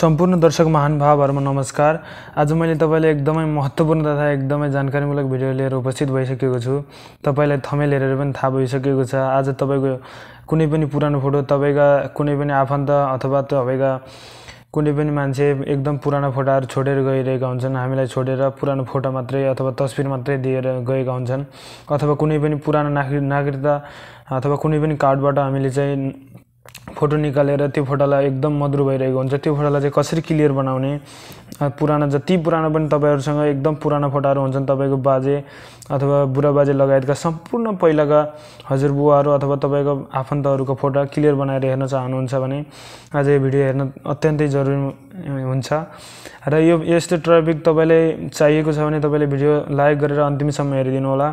सम्पूर्ण दर्शक महानुभावहरूमा नमस्कार आज मैले तपाईँलाई एकदमै महत्त्वपूर्ण तथा एकदमै जानकारीमूलक भिडियो लिएर उपस्थित भइसकेको छु तपाईँलाई थमेल हेरेर पनि थाहा भइसकेको छ आज तपाईँको कुनै पनि पुरानो फोटो तपाईँका कुनै पनि आफन्त अथवा तपाईँका कुनै पनि मान्छे एकदम पुरानो फोटाहरू छोडेर गइरहेका हुन्छन् हामीलाई छोडेर पुरानो फोटो मात्रै अथवा तस्विर मात्रै दिएर गएका हुन्छन् अथवा कुनै पनि पुरानो नागरिक नागरिकता अथवा कुनै पनि कार्डबाट हामीले चाहिँ फोटो निकालेर त्यो फोटोलाई एकदम मधुर भइरहेको हुन्छ त्यो फोटोलाई चाहिँ कसरी क्लियर बनाउने पुराना जति पुरानो पनि तपाईँहरूसँग एकदम पुरानो फोटोहरू हुन्छन् तपाईँको बाजे अथवा बुढा बाजे लगायतका सम्पूर्ण पहिलाका हजुरबुवाहरू अथवा तपाईँको आफन्तहरूको फोटो क्लियर बनाएर हेर्न चाहनुहुन्छ भने आज यो भिडियो हेर्न अत्यन्तै जरुरी हुन्छ र यो यस्तो ट्राफिक तपाईँलाई चाहिएको छ भने तपाईँले भिडियो लाइक गरेर अन्तिमसम्म हेरिदिनु होला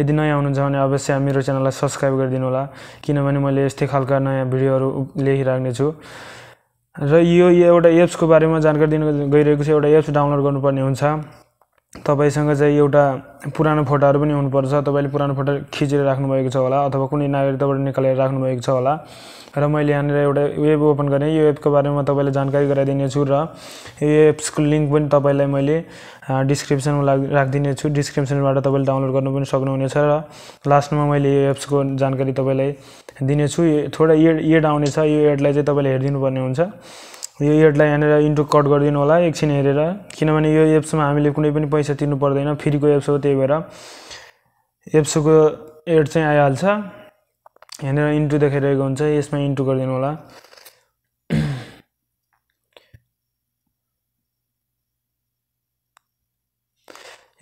यदि नयाँ आउनुहुन्छ भने अवश्य मेरो च्यानललाई सब्सक्राइब गरिदिनु होला किनभने मैले यस्तै खालका नयाँ भिडियोहरू लेखिराख्नेछु र यो एउटा एप्सको बारेमा जानकारी दिनु गइरहेको छ एउटा एप्स डाउनलोड गर्नुपर्ने हुन्छ तपाईँसँग चाहिँ एउटा पुरानो फोटोहरू पनि हुनुपर्छ तपाईँले पुरानो फोटो खिचेर राख्नुभएको छ होला अथवा कुनै नागरिकताबाट निकालेर राख्नुभएको छ होला र मैले यहाँनिर एउटा वेब ओपन गरेँ यो एपको बारेमा तपाईँलाई जानकारी गराइदिनेछु र यो एप्सको लिङ्क पनि तपाईँलाई मैले डिस्क्रिप्सनमा लाग राखिदिनेछु डिस्क्रिप्सनबाट तपाईँले डाउनलोड गर्नु पनि सक्नुहुनेछ र लास्टमा मैले यो एप्सको जानकारी तपाईँलाई दिनेछु थोरै एड एड आउनेछ यो एडलाई चाहिँ तपाईँले हेरिदिनु पर्ने हुन्छ यो एडलाई यहाँनिर इन्टु कट गरिदिनु होला एकछिन हेरेर किनभने यो एप्समा हामीले कुनै पनि पैसा तिर्नु पर्दैन फ्रीको एप्स हो त्यही भएर एप्सको एड चाहिँ आइहाल्छ यहाँनिर इन्टु देखाइरहेको हुन्छ यसमा इन्टु गरिदिनु होला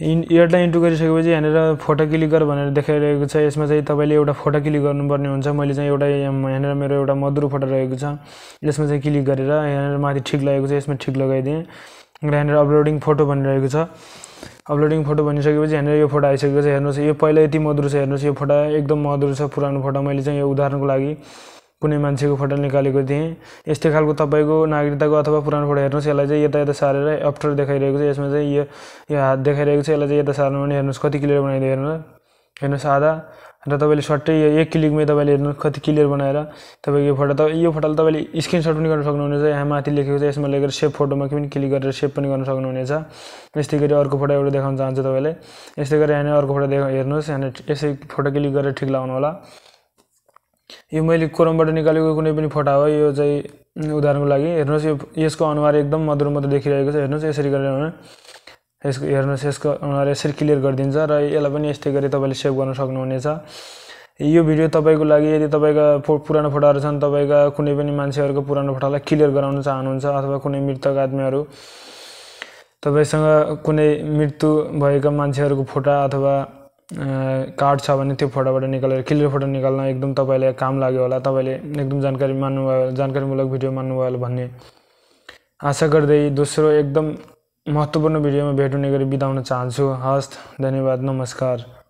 इन एयरलाइन इन्टु गरिसकेपछि यहाँनिर फोटो क्लिक गर भनेर देखाइरहेको छ यसमा चाहिँ तपाईँले एउटा फोटो क्लिक गर्नुपर्ने हुन्छ मैले चाहिँ एउटा यहाँनिर मेरो एउटा मधुरो फोटो रहेको छ यसमा चाहिँ क्लिक गरेर यहाँनिर माथि ठिक लागेको छ यसमा ठिक लगाइदिएँ र यहाँनिर अपलोडिङ फोटो भनिरहेको छ अपलोडिङ फोटो भनिसकेपछि यहाँनिर यो फोटो आइसकेको छ हेर्नुहोस् यो पहिला यति मधुरो छ हेर्नुहोस् यो फोटो एकदम मधुरो छ पुरानो फोटो मैले चाहिँ यो उदाहरणको लागि कुनै मान्छेको फोटो निकालेको थिएँ यस्तै खालको तपाईँको नागरिकताको अथवा पुरानो फोटो हेर्नुहोस् यसलाई चाहिँ यता यता सारेर अप्ठ्यारो देखाइरहेको छ यसमा चाहिँ यो यो हात देखाइरहेको छ यसलाई चाहिँ यता सार्नु भने हेर्नुहोस् कति क्लियर बनाइदियो हेर्नुहोस् हेर्नुहोस् आधा र तपाईँले सट्टै यो एक क्लिकमै तपाईँले हेर्नुहोस् कति क्लियर बनाएर तपाईँको यो फोटो त यो फोटोलाई तपाईँले स्क्रिनसट पनि गर्न सक्नुहुनेछ यहाँ माथि लेखेको छ यसमा लेखेर सेप फोटोमा पनि क्लिक गरेर सेप पनि गर्न सक्नुहुनेछ यस्तै गरी अर्को फोटो एउटा देखाउन चाहन्छु तपाईँले यस्तै गरी यहाँनिर अर्को फोटो देखा हेर्नुहोस् यहाँनिर यसै फोटो क्लिक गरेर ठिक लगाउनु होला यो मैले कोरमबाट निकालेको कुनै पनि फोटा हो यो चाहिँ उदाहरणको लागि हेर्नुहोस् यो यसको अनुहार एकदम मधुर मधुर देखिरहेको छ हेर्नुहोस् यसरी गरेर यसको हेर्नुहोस् यसको अनुहार यसरी क्लियर गरिदिन्छ र यसलाई पनि यस्तै गरी तपाईँले सेभ गर्न सक्नुहुनेछ यो भिडियो तपाईँको लागि यदि तपाईँका पुरानो फोटाहरू छन् तपाईँका कुनै पनि मान्छेहरूको पुरानो फोटालाई क्लियर गराउन चाहनुहुन्छ अथवा कुनै मृतक आदमीहरू तपाईँसँग कुनै मृत्यु भएका मान्छेहरूको फोटा अथवा कार्ड छ भने त्यो फोटोबाट निकालेर क्लियर फोटो निकाल्न एकदम तपाईँलाई काम लाग्यो होला तपाईँले एकदम जानकारी मान्नुभयो जानकारीमूलक भिडियो मान्नुभयो होला भन्ने आशा गर्दै दोस्रो एकदम महत्त्वपूर्ण भिडियोमा भेट हुने गरी बिताउन चाहन्छु हस्त धन्यवाद नमस्कार